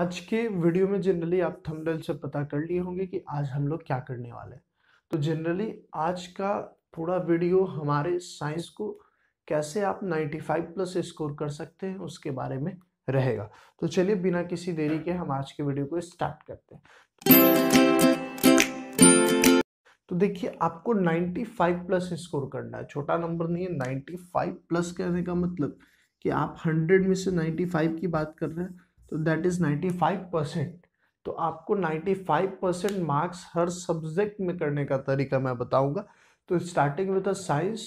आज के वीडियो में जनरली आप थंबनेल से पता कर लिए होंगे कि आज हम लोग क्या करने वाले हैं तो जनरली आज का पूरा वीडियो हमारे साइंस को कैसे आप 95 प्लस स्कोर कर सकते हैं उसके बारे में रहेगा तो चलिए बिना किसी देरी के हम आज के वीडियो को स्टार्ट करते हैं तो देखिए आपको 95 प्लस स्कोर करना है छोटा नंबर नहीं है 95 प्लस कहने का मतलब कि आप 100 में से 95 की बात कर रहे हैं तो दैट इज़ फाइव परसेंट तो आपको नाइन्टी फाइव परसेंट मार्क्स हर सब्जेक्ट में करने का तरीका मैं बताऊंगा तो starting with a science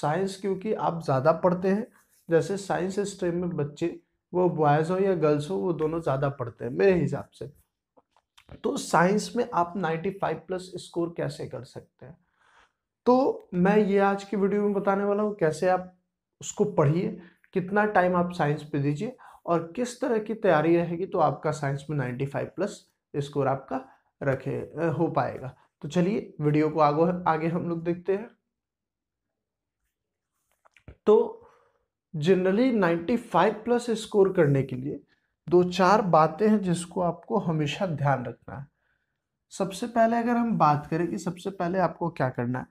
science क्योंकि आप ज़्यादा पढ़ते हैं जैसे साइंस स्ट्रीम में बच्चे वो बॉयज़ हो या गर्ल्स हो वो दोनों ज़्यादा पढ़ते हैं मेरे हिसाब से तो साइंस में आप 95 प्लस स्कोर कैसे कर सकते हैं तो मैं ये आज की वीडियो में बताने वाला हूँ कैसे आप उसको पढ़िए कितना टाइम आप साइंस पे दीजिए और किस तरह की तैयारी रहेगी तो आपका साइंस में 95 प्लस स्कोर आपका रखे हो पाएगा तो चलिए वीडियो को आगे आगे हम लोग देखते हैं तो जनरली 95 प्लस स्कोर करने के लिए दो चार बातें हैं जिसको आपको हमेशा ध्यान रखना है सबसे पहले अगर हम बात करें कि सबसे पहले आपको क्या करना है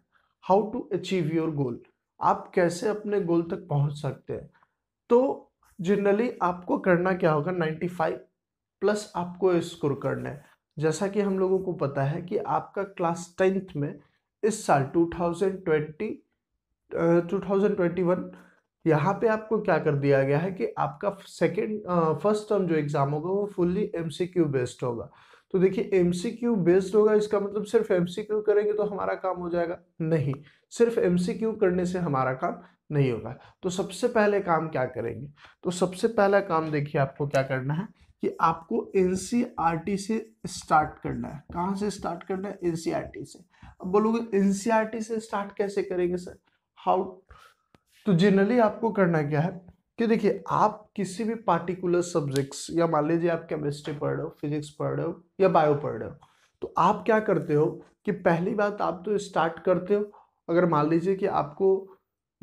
how to achieve your goal आप कैसे अपने गोल तक पहुंच सकते हैं तो जनरली आपको करना क्या होगा 95 प्लस आपको स्कोर करना है जैसा कि हम लोगों को पता है कि आपका क्लास टेंथ में इस साल 2020 2021 यहाँ पे आपको क्या कर दिया गया है कि आपका सेकेंड फर्स्ट टर्म जो एग्ज़ाम होगा वो फुल्ली एमसीक्यू बेस्ड होगा तो देखिए एमसीक्यू बेस्ड होगा इसका मतलब सिर्फ एमसीक्यू करेंगे तो हमारा काम हो जाएगा नहीं सिर्फ एमसीक्यू करने से हमारा काम नहीं होगा तो सबसे पहले काम क्या करेंगे तो सबसे पहला काम देखिए आपको क्या करना है कि आपको एन e से स्टार्ट करना है कहाँ से स्टार्ट करना है एन e से अब बोलोगे एन e से स्टार्ट कैसे करेंगे सर हाउ तो जनरली आपको करना क्या है कि देखिए आप किसी भी पार्टिकुलर सब्जेक्ट्स या मान लीजिए आप केमिस्ट्री पढ़ रहे हो फिजिक्स पढ़ रहे हो या बायो पढ़ रहे हो तो आप क्या करते हो कि पहली बात आप तो स्टार्ट करते हो अगर मान लीजिए कि आपको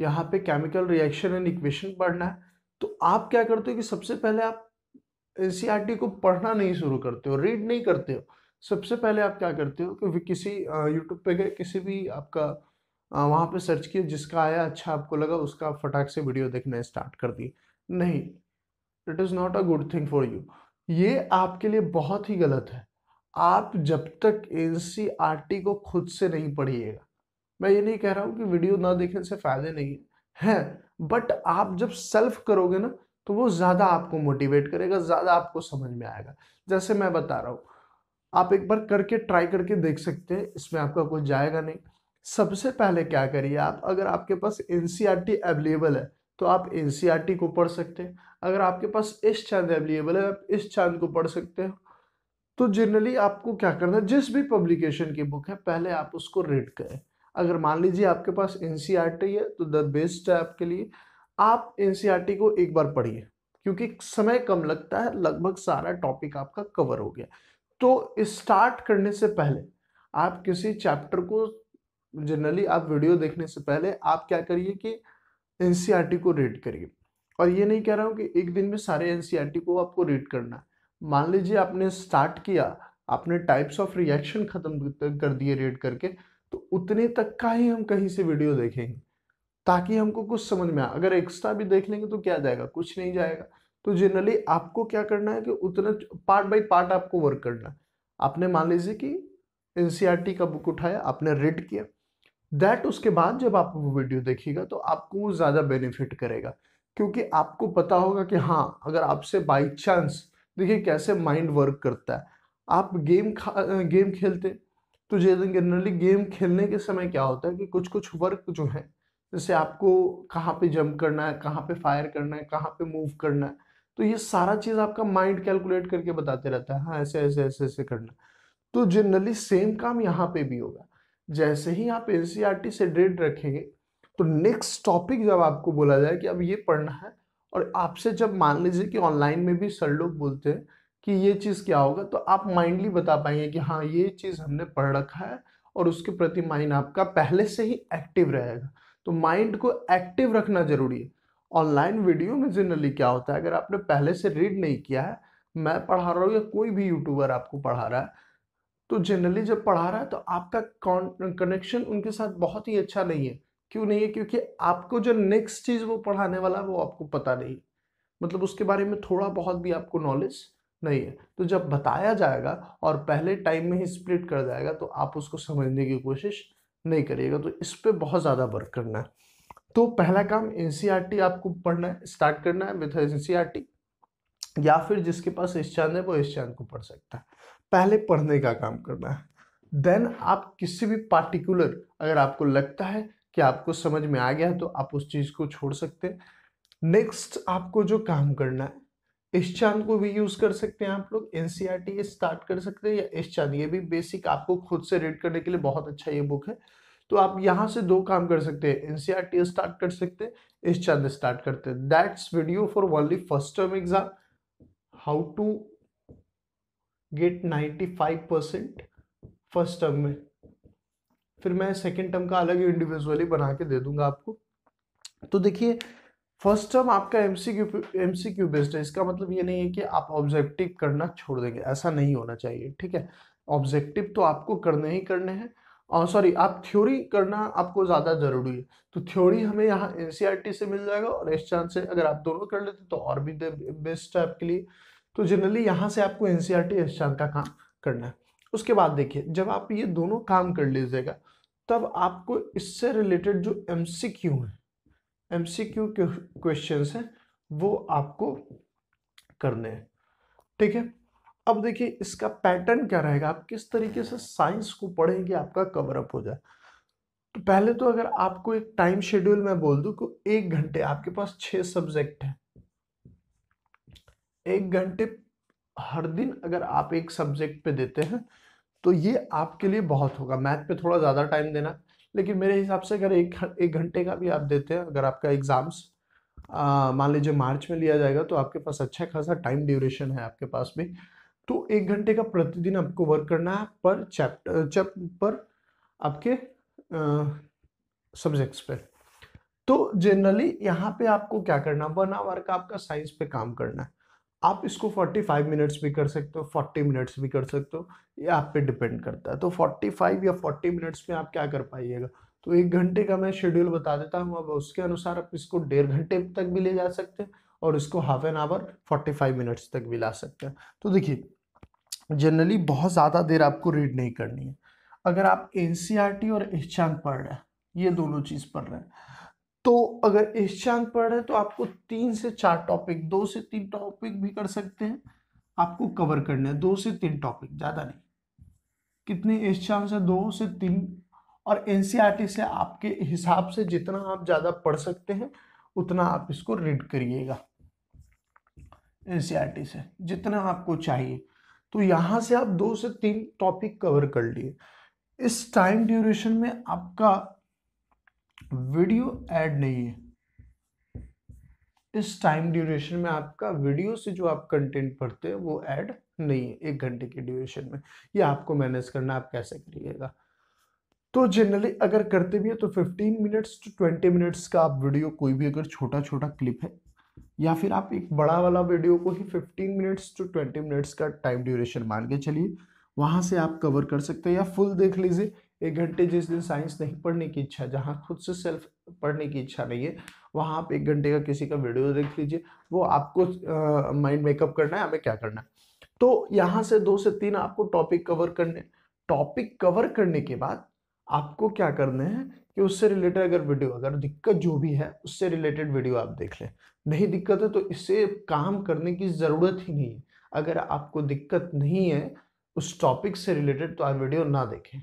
यहाँ पे केमिकल रिएक्शन एंड इक्वेशन पढ़ना है तो आप क्या करते हो कि सबसे पहले आप एन को पढ़ना नहीं शुरू करते हो रीड नहीं करते हो सबसे पहले आप क्या करते हो कि किसी यूट्यूब पे गए किसी भी आपका वहाँ पे सर्च किया जिसका आया अच्छा आपको लगा उसका फटाक से वीडियो देखना स्टार्ट कर दिए नहीं it is not a good thing for you ये आपके लिए बहुत ही गलत है आप जब तक एन को खुद से नहीं पढ़िएगा मैं ये नहीं कह रहा हूँ कि वीडियो ना देखने से फ़ायदे नहीं हैं बट आप जब सेल्फ करोगे ना तो वो ज़्यादा आपको मोटिवेट करेगा ज़्यादा आपको समझ में आएगा जैसे मैं बता रहा हूँ आप एक बार करके ट्राई करके देख सकते हैं इसमें आपका कुछ जाएगा नहीं सबसे पहले क्या करिए आप अगर आपके पास एन अवेलेबल e है तो आप एन e को पढ़ सकते हैं अगर आपके पास इस चांद अवेलेबल है आप इस चांद को पढ़ सकते हो तो जनरली आपको क्या करना है जिस भी पब्लिकेशन की बुक है पहले आप उसको रीड करें अगर मान लीजिए आपके पास एन e है तो द बेस्ट है आपके लिए आप एन e को एक बार पढ़िए क्योंकि समय कम लगता है लगभग सारा टॉपिक आपका कवर हो गया तो स्टार्ट करने से पहले आप किसी चैप्टर को जनरली आप वीडियो देखने से पहले आप क्या करिए कि एन e को रीड करिए और ये नहीं कह रहा हूँ कि एक दिन में सारे एन को आपको रीड करना है मान लीजिए आपने स्टार्ट किया आपने टाइप्स ऑफ रिएक्शन ख़त्म कर दिए रीड करके तो उतने तक का ही हम कहीं से वीडियो देखेंगे ताकि हमको कुछ समझ में आए अगर एक्स्ट्रा भी देख लेंगे तो क्या जाएगा कुछ नहीं जाएगा तो जनरली आपको क्या करना है कि उतना पार्ट बाय पार्ट आपको वर्क करना है आपने मान लीजिए कि एन e का बुक उठाया आपने रीड किया दैट उसके बाद जब आप वो वीडियो देखिएगा तो आपको वो ज़्यादा बेनिफिट करेगा क्योंकि आपको पता होगा कि हाँ अगर आपसे बाई चांस देखिए कैसे माइंड वर्क करता है आप गेम खा गेम खेलते तो जनरली गेम खेलने के समय क्या होता है कि कुछ कुछ वर्क जो है जैसे आपको कहाँ पे जंप करना है कहाँ पे फायर करना है कहाँ पे मूव करना है तो ये सारा चीज़ आपका माइंड कैलकुलेट करके बताते रहता है हाँ ऐसे ऐसे ऐसे ऐसे करना तो जनरली सेम काम यहाँ पे भी होगा जैसे ही आप एन e से डेट रखेंगे तो नेक्स्ट टॉपिक जब आपको बोला जाए कि अब ये पढ़ना है और आपसे जब मान लीजिए कि ऑनलाइन में भी सर लोग बोलते हैं कि ये चीज़ क्या होगा तो आप माइंडली बता पाएंगे कि हाँ ये चीज़ हमने पढ़ रखा है और उसके प्रति माइंड आपका पहले से ही एक्टिव रहेगा तो माइंड को एक्टिव रखना जरूरी है ऑनलाइन वीडियो में जनरली क्या होता है अगर आपने पहले से रीड नहीं किया है मैं पढ़ा रहा हूँ या कोई भी यूट्यूबर आपको पढ़ा रहा है तो जनरली जब पढ़ा रहा है तो आपका कनेक्शन उनके साथ बहुत ही अच्छा नहीं है क्यों नहीं है क्योंकि आपको जो नेक्स्ट चीज़ वो पढ़ाने वाला है वो आपको पता नहीं मतलब उसके बारे में थोड़ा बहुत भी आपको नॉलेज नहीं है तो जब बताया जाएगा और पहले टाइम में ही स्प्लिट कर जाएगा तो आप उसको समझने की कोशिश नहीं करिएगा तो इस पर बहुत ज़्यादा वर्क करना है तो पहला काम एन e आपको पढ़ना है स्टार्ट करना है विथ एन e या फिर जिसके पास इस चांद है वो इस चांद को पढ़ सकता है पहले पढ़ने का काम करना है देन आप किसी भी पार्टिकुलर अगर आपको लगता है कि आपको समझ में आ गया है तो आप उस चीज़ को छोड़ सकते हैं नेक्स्ट आपको जो काम करना है इस चांद को भी यूज कर सकते हैं आप लोग एनसीआर स्टार्ट e कर सकते हैं या इस चांद ये भी बेसिक आपको खुद से रीड करने के लिए बहुत अच्छा ये बुक है तो आप यहाँ से दो काम कर सकते हैं एनसीआर स्टार्ट e कर सकते हैं इस चांद स्टार्ट करते हैं that's video for only first term exam how to get five percent first term में फिर मैं सेकेंड टर्म का अलग इंडिविजुअली बना के दे दूंगा आपको तो देखिए फर्स्ट टर्म आपका एमसीक्यू एमसीक्यू बेस्ड है इसका मतलब ये नहीं है कि आप ऑब्जेक्टिव करना छोड़ देंगे ऐसा नहीं होना चाहिए ठीक है ऑब्जेक्टिव तो आपको करने ही करने हैं और सॉरी आप थ्योरी करना आपको ज़्यादा ज़रूरी है तो थ्योरी हमें यहाँ एन e से मिल जाएगा और इस चांस से अगर आप दोनों कर लेते तो और भी बेस्ट है आपके लिए तो जनरली यहाँ से आपको एन सी एस चांस का काम करना है उसके बाद देखिए जब आप ये दोनों काम कर लीजिएगा तब आपको इससे रिलेटेड जो एम सी क्यू है एम सी क्यू क्वेश्चन हैं वो आपको करने हैं ठीक है अब देखिए इसका पैटर्न क्या रहेगा आप किस तरीके से साइंस को पढ़ेंगे आपका कवरअप हो जाए तो पहले तो अगर आपको एक टाइम शेड्यूल मैं बोल दूं कि एक घंटे आपके पास छह सब्जेक्ट हैं एक घंटे हर दिन अगर आप एक सब्जेक्ट पे देते हैं तो ये आपके लिए बहुत होगा मैथ पे थोड़ा ज़्यादा टाइम देना लेकिन मेरे हिसाब से अगर एक एक घंटे का भी आप देते हैं अगर आपका एग्ज़ाम्स मान लीजिए मार्च में लिया जाएगा तो आपके पास अच्छा खासा टाइम ड्यूरेशन है आपके पास भी तो एक घंटे का प्रतिदिन आपको वर्क करना है पर चैप्टर चैप पर आपके सब्जेक्ट्स पे तो जनरली यहाँ पे आपको क्या करना वन आवर का आपका साइंस पे काम करना है आप इसको 45 मिनट्स भी कर सकते हो 40 मिनट्स भी कर सकते हो ये आप पे डिपेंड करता है तो 45 या 40 मिनट्स में आप क्या कर पाइएगा तो एक घंटे का मैं शेड्यूल बता देता हूँ अब उसके अनुसार आप इसको डेढ़ घंटे तक भी ले जा सकते हैं और इसको हाफ एन आवर 45 मिनट्स तक भी ला सकते हैं तो देखिए जनरली बहुत ज़्यादा देर आपको रीड नहीं करनी है अगर आप एन e और एहचान पढ़ रहे हैं ये दोनों चीज़ पढ़ रहे हैं तो अगर इस चांद पर है तो आपको तीन से चार टॉपिक दो से तीन टॉपिक भी कर सकते हैं आपको कवर करने हैं दो से तीन टॉपिक ज़्यादा नहीं कितने इस चांद से दो से तीन और एन e से आपके हिसाब से जितना आप ज़्यादा पढ़ सकते हैं उतना आप इसको रीड करिएगा एन e से जितना आपको चाहिए तो यहाँ से आप दो से तीन टॉपिक कवर कर लिए इस टाइम ड्यूरेशन में आपका वीडियो ऐड नहीं है इस टाइम ड्यूरेशन में आपका वीडियो से जो आप कंटेंट पढ़ते हैं वो ऐड नहीं है एक घंटे के ड्यूरेशन में ये आपको मैनेज करना आप कैसे करिएगा तो जनरली अगर करते भी है तो 15 मिनट्स टू 20 मिनट्स का आप वीडियो कोई भी अगर छोटा छोटा क्लिप है या फिर आप एक बड़ा वाला वीडियो को ही 15 मिनट्स टू 20 मिनट्स का टाइम ड्यूरेशन मान के चलिए वहाँ से आप कवर कर सकते हैं या फुल देख लीजिए एक घंटे जिस दिन साइंस नहीं पढ़ने की इच्छा जहाँ खुद से सेल्फ पढ़ने की इच्छा नहीं है वहाँ आप एक घंटे का किसी का वीडियो देख लीजिए वो आपको माइंड मेकअप करना है हमें क्या करना है तो यहाँ से दो से तीन आपको टॉपिक कवर करने टॉपिक कवर करने के बाद आपको क्या करने हैं कि उससे रिलेटेड अगर वीडियो अगर दिक्कत जो भी है उससे रिलेटेड वीडियो आप देख लें नहीं दिक्कत है तो इससे काम करने की ज़रूरत ही नहीं है अगर आपको दिक्कत नहीं है उस टॉपिक से रिलेटेड तो आप वीडियो ना देखें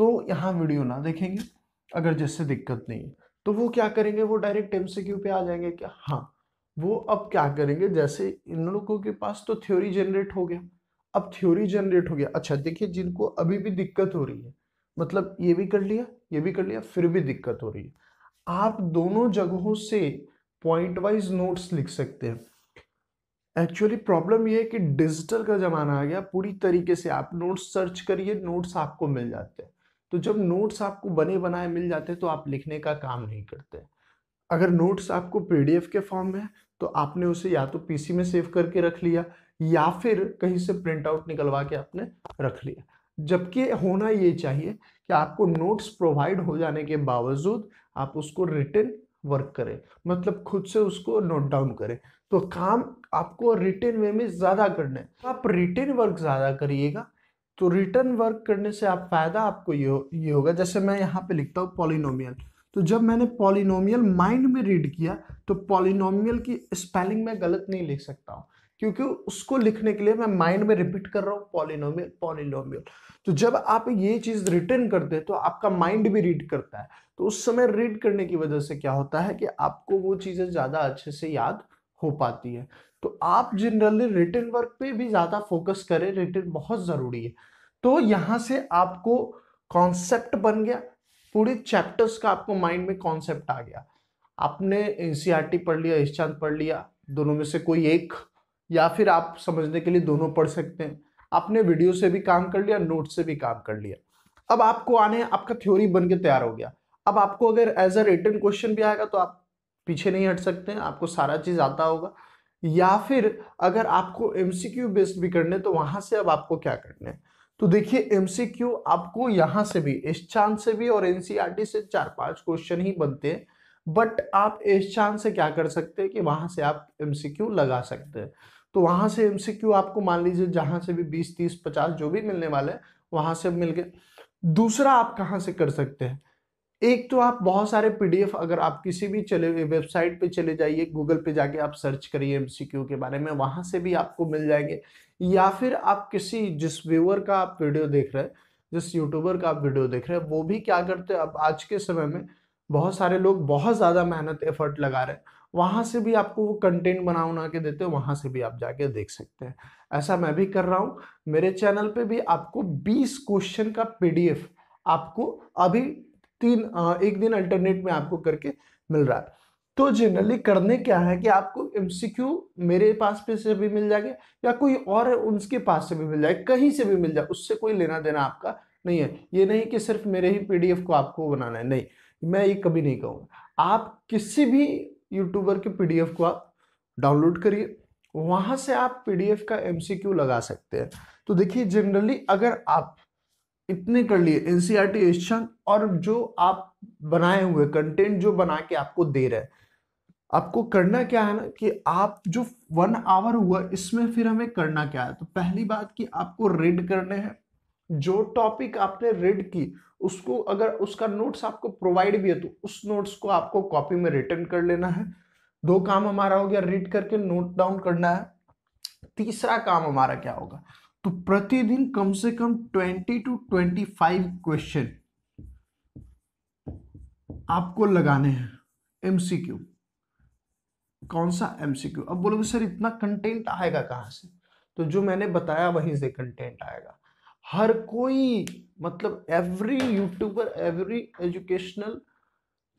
तो यहाँ वीडियो ना देखेंगे अगर जिससे दिक्कत नहीं है तो वो क्या करेंगे वो डायरेक्ट एम पे आ जाएंगे क्या हाँ वो अब क्या करेंगे जैसे इन लोगों के पास तो थ्योरी जनरेट हो गया अब थ्योरी जनरेट हो गया अच्छा देखिए जिनको अभी भी दिक्कत हो रही है मतलब ये भी कर लिया ये भी कर लिया फिर भी दिक्कत हो रही है आप दोनों जगहों से पॉइंट वाइज नोट्स लिख सकते हैं एक्चुअली प्रॉब्लम ये है कि डिजिटल का ज़माना आ गया पूरी तरीके से आप नोट्स सर्च करिए नोट्स आपको मिल जाते हैं तो जब नोट्स आपको बने बनाए मिल जाते हैं तो आप लिखने का काम नहीं करते अगर नोट्स आपको पी के फॉर्म में तो आपने उसे या तो पीसी में सेव करके रख लिया या फिर कहीं से प्रिंट आउट निकलवा के आपने रख लिया जबकि होना ये चाहिए कि आपको नोट्स प्रोवाइड हो जाने के बावजूद आप उसको रिटर्न वर्क करें मतलब खुद से उसको नोट डाउन करें तो काम आपको रिटर्न वे में ज़्यादा करना है आप रिटर्न वर्क ज़्यादा करिएगा तो रिटर्न वर्क करने से आप फायदा आपको ये हो ये होगा जैसे मैं यहाँ पे लिखता हूँ पॉलिनोमियल तो जब मैंने पॉलिनोमियल माइंड में रीड किया तो पॉलिनोमियल की स्पेलिंग मैं गलत नहीं लिख सकता हूँ क्योंकि उसको लिखने के लिए मैं माइंड में रिपीट कर रहा हूँ पॉलिनोमियल पॉलिनोमियल तो जब आप ये चीज़ रिटर्न करते हैं तो आपका माइंड भी रीड करता है तो उस समय रीड करने की वजह से क्या होता है कि आपको वो चीज़ें ज़्यादा अच्छे से याद हो पाती है तो आप जनरली रिटर्न वर्क पे भी ज़्यादा फोकस करें रिटर्न बहुत ज़रूरी है तो यहां से आपको कॉन्सेप्ट बन गया पूरे चैप्टर्स का आपको माइंड में कॉन्सेप्ट आ गया आपने एन e पढ़ लिया चांद पढ़ लिया दोनों में से कोई एक या फिर आप समझने के लिए दोनों पढ़ सकते हैं आपने वीडियो से भी काम कर लिया नोट से भी काम कर लिया अब आपको आने आपका थ्योरी बन के तैयार हो गया अब आपको अगर एज अ रिटर्न क्वेश्चन भी आएगा तो आप पीछे नहीं हट सकते हैं आपको सारा चीज़ आता होगा या फिर अगर आपको एम बेस्ड भी करने तो वहाँ से अब आपको क्या करना है तो देखिए एमसीक्यू आपको यहाँ से भी एस चांद से भी और एनसीईआरटी e से चार पांच क्वेश्चन ही बनते हैं बट आप एस चांद से क्या कर सकते हैं कि वहाँ से आप एमसीक्यू लगा सकते हैं तो वहाँ से एमसीक्यू आपको मान लीजिए जहाँ से भी बीस तीस पचास जो भी मिलने वाले हैं वहाँ से मिल गए दूसरा आप कहाँ से कर सकते हैं एक तो आप बहुत सारे पीडीएफ अगर आप किसी भी चले वेबसाइट पे चले जाइए गूगल पे जाके आप सर्च करिए एमसीक्यू के बारे में वहाँ से भी आपको मिल जाएंगे या फिर आप किसी जिस व्यूअर का आप वीडियो देख रहे हैं जिस यूट्यूबर का आप वीडियो देख रहे हैं वो भी क्या करते हैं अब आज के समय में बहुत सारे लोग बहुत ज़्यादा मेहनत एफर्ट लगा रहे हैं वहाँ से भी आपको वो कंटेंट बना बना के देते हैं वहाँ से भी आप जाके देख सकते हैं ऐसा मैं भी कर रहा हूँ मेरे चैनल पे भी आपको 20 क्वेश्चन का पीडीएफ आपको अभी तीन एक दिन अल्टरनेट में आपको करके मिल रहा है तो जनरली करने क्या है कि आपको एम मेरे पास पे से भी मिल जाएगा या कोई और है पास से भी मिल जाएगा कहीं से भी मिल जाए उससे कोई लेना देना आपका नहीं है ये नहीं कि सिर्फ मेरे ही पी को आपको बनाना है नहीं मैं ये कभी नहीं कहूँगा आप किसी भी यूट्यूबर के पी को आप डाउनलोड करिए वहाँ से आप पी का एम लगा सकते हैं तो देखिए जनरली अगर आप इतने कर लिए एनसीआर क्वेश्चन e और जो आप बनाए हुए कंटेंट जो बना के आपको दे रहे हैं आपको करना क्या है ना कि आप जो वन आवर हुआ इसमें फिर हमें करना क्या है तो पहली बात कि आपको रीड करने हैं जो टॉपिक आपने रीड की उसको अगर उसका नोट्स आपको प्रोवाइड भी है तो उस नोट्स को आपको कॉपी में रिटर्न कर लेना है दो काम हमारा हो गया रीड करके नोट डाउन करना है तीसरा काम हमारा क्या होगा तो प्रतिदिन कम से कम twenty two twenty five question आपको लगाने हैं एमसीक्यू कौन सा एमसीक्यू अब बोलोगे सर इतना कंटेंट आएगा कहां से तो जो मैंने बताया वहीं से कंटेंट आएगा हर कोई मतलब every YouTuber every educational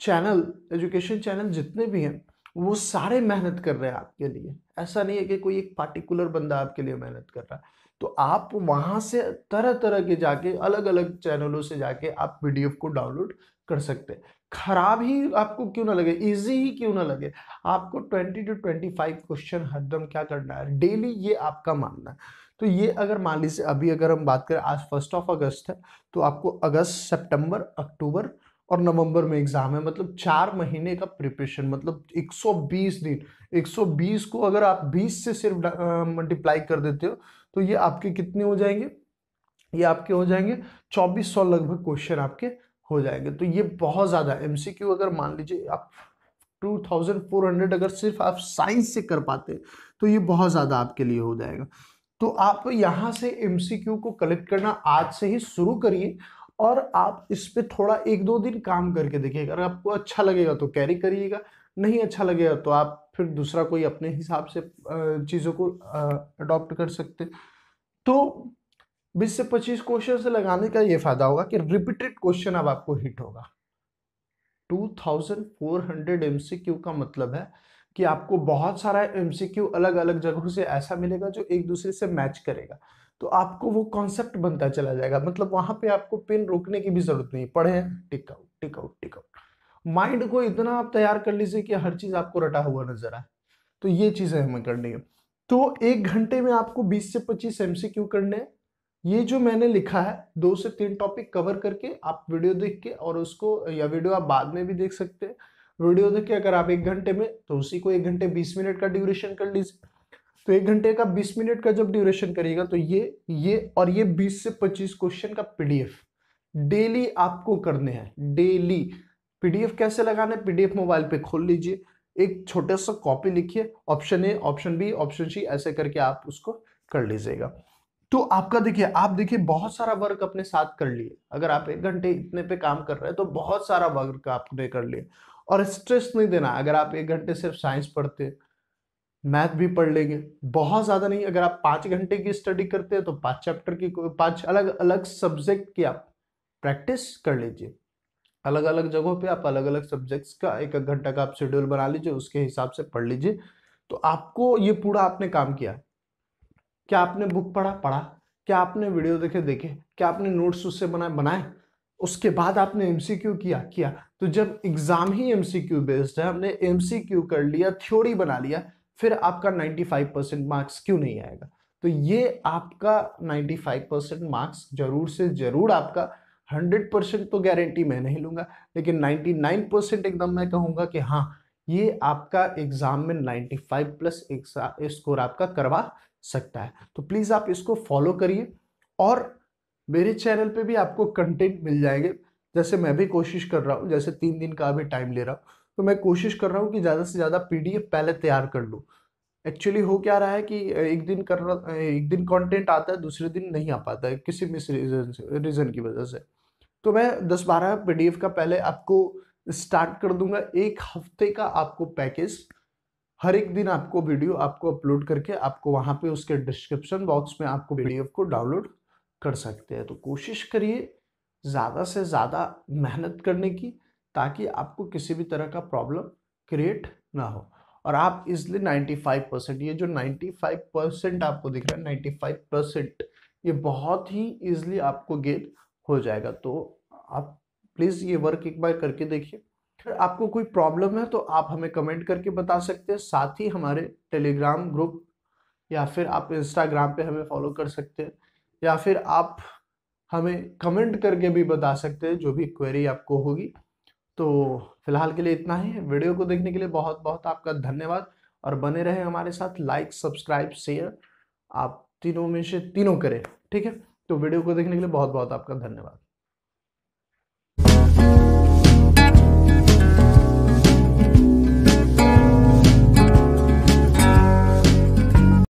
channel education channel जितने भी हैं वो सारे मेहनत कर रहे हैं आपके लिए ऐसा नहीं है कि कोई एक पार्टिकुलर बंदा आपके लिए मेहनत कर रहा है तो आप वहाँ से तरह तरह के जाके अलग अलग चैनलों से जाके आप पी को डाउनलोड कर सकते हैं खराब ही आपको क्यों ना लगे इजी ही क्यों ना लगे आपको 20 टू 25 क्वेश्चन हरदम क्या करना है डेली ये आपका मानना है तो ये अगर मान लीजिए अभी अगर हम बात करें आज फर्स्ट ऑफ अगस्त है तो आपको अगस्त सितंबर अक्टूबर और नवंबर में एग्ज़ाम है मतलब चार महीने का प्रिपरेशन मतलब 120 दिन 120 को अगर आप 20 से सिर्फ मल्टीप्लाई कर देते हो तो ये आपके कितने हो जाएंगे ये आपके हो जाएंगे 2400 लगभग क्वेश्चन आपके हो जाएंगे तो ये बहुत ज़्यादा एम अगर मान लीजिए आप 2400 अगर सिर्फ आप साइंस से कर पाते तो ये बहुत ज़्यादा आपके लिए हो जाएगा तो आप यहाँ से एम को कलेक्ट करना आज से ही शुरू करिए और आप इस पर थोड़ा एक दो दिन काम करके देखिए अगर आपको अच्छा लगेगा तो कैरी करिएगा नहीं अच्छा लगेगा तो आप फिर दूसरा कोई अपने हिसाब से चीज़ों को अडॉप्ट कर सकते तो 20 से 25 क्वेश्चन से लगाने का ये फायदा होगा कि रिपीटेड क्वेश्चन अब आपको हिट होगा 2400 एमसीक्यू का मतलब है कि आपको बहुत सारा एमसीक्यू अलग अलग जगहों से ऐसा मिलेगा जो एक दूसरे से मैच करेगा तो आपको वो कॉन्सेप्ट बनता चला जाएगा मतलब वहां पे आपको पेन रोकने की भी जरूरत नहीं पढ़े tick out tick out tick out mind को इतना आप तैयार कर लीजिए कि हर चीज आपको रटा हुआ नजर आए तो ये चीजें हमें करनी है तो एक घंटे में आपको 20 से 25 क्यू करने हैं ये जो मैंने लिखा है दो से तीन टॉपिक कवर करके आप वीडियो देख के और उसको या वीडियो आप बाद में भी देख सकते हैं वीडियो देख के अगर आप एक घंटे में तो उसी को एक घंटे बीस मिनट का ड्यूरेशन कर लीजिए तो एक घंटे का बीस मिनट का जब ड्यूरेशन करिएगा तो ये ये और ये बीस से पच्चीस क्वेश्चन का पीडीएफ डेली आपको करने हैं डेली पीडीएफ कैसे लगाना है पीडीएफ मोबाइल पे खोल लीजिए एक छोटा सा कॉपी लिखिए option A option B option C ऐसे करके आप उसको कर लीजिएगा तो आपका देखिए आप देखिए बहुत सारा वर्क अपने साथ कर लिए अगर आप एक घंटे इतने पे काम कर रहे हैं तो बहुत सारा वर्क आपने कर लिया और स्ट्रेस नहीं देना अगर आप एक घंटे सिर्फ साइंस पढ़ते मैथ भी पढ़ लेंगे बहुत ज़्यादा नहीं अगर आप पाँच घंटे की स्टडी करते हैं तो पाँच चैप्टर की पाँच अलग अलग सब्जेक्ट की आप प्रैक्टिस कर लीजिए अलग अलग जगहों पे आप अलग अलग सब्जेक्ट्स का एक एक घंटा का आप शेड्यूल बना लीजिए उसके हिसाब से पढ़ लीजिए तो आपको ये पूरा आपने काम किया क्या आपने बुक पढ़ा पढ़ा क्या आपने वीडियो देखे देखे क्या आपने नोट्स उससे बनाए बनाए उसके बाद आपने एम किया किया तो जब एग्ज़ाम ही एम बेस्ड है हमने एम कर लिया थ्योरी बना लिया फिर आपका 95 परसेंट मार्क्स क्यों नहीं आएगा तो ये आपका 95 परसेंट मार्क्स जरूर से जरूर आपका 100 परसेंट तो गारंटी मैं नहीं लूँगा लेकिन 99 परसेंट एकदम मैं कहूँगा कि हाँ ये आपका एग्ज़ाम में 95 प्लस स्कोर आपका करवा सकता है तो प्लीज़ आप इसको फॉलो करिए और मेरे चैनल पे भी आपको कंटेंट मिल जाएंगे जैसे मैं भी कोशिश कर रहा हूँ जैसे तीन दिन का अभी टाइम ले रहा हूँ तो मैं कोशिश कर रहा हूँ कि ज़्यादा से ज़्यादा पीडीएफ पहले तैयार कर लूँ एक्चुअली हो क्या रहा है कि एक दिन कर रहा एक दिन कंटेंट आता है दूसरे दिन नहीं आ पाता है किसी मिस रीज़न से रीज़न की वजह से तो मैं दस बारह पी का पहले आपको स्टार्ट कर दूंगा एक हफ्ते का आपको पैकेज हर एक दिन आपको वीडियो आपको अपलोड करके आपको वहाँ पे उसके डिस्क्रिप्शन बॉक्स में आपको पी को डाउनलोड कर सकते हैं तो कोशिश करिए ज़्यादा से ज़्यादा मेहनत करने की ताकि आपको किसी भी तरह का प्रॉब्लम क्रिएट ना हो और आप इसलिए 95 परसेंट ये जो 95 परसेंट आपको दिख रहा है 95 परसेंट ये बहुत ही ईजिली आपको गेन हो जाएगा तो आप प्लीज़ ये वर्क एक बार करके देखिए फिर आपको कोई प्रॉब्लम है तो आप हमें कमेंट करके बता सकते हैं साथ ही हमारे टेलीग्राम ग्रुप या फिर आप इंस्टाग्राम पे हमें फॉलो कर सकते हैं या फिर आप हमें कमेंट करके भी बता सकते हैं जो भी क्वेरी आपको होगी तो फिलहाल के लिए इतना ही वीडियो को देखने के लिए बहुत बहुत आपका धन्यवाद और बने रहे हमारे साथ लाइक सब्सक्राइब शेयर आप तीनों में से तीनों करें ठीक है तो वीडियो को देखने के लिए बहुत बहुत आपका धन्यवाद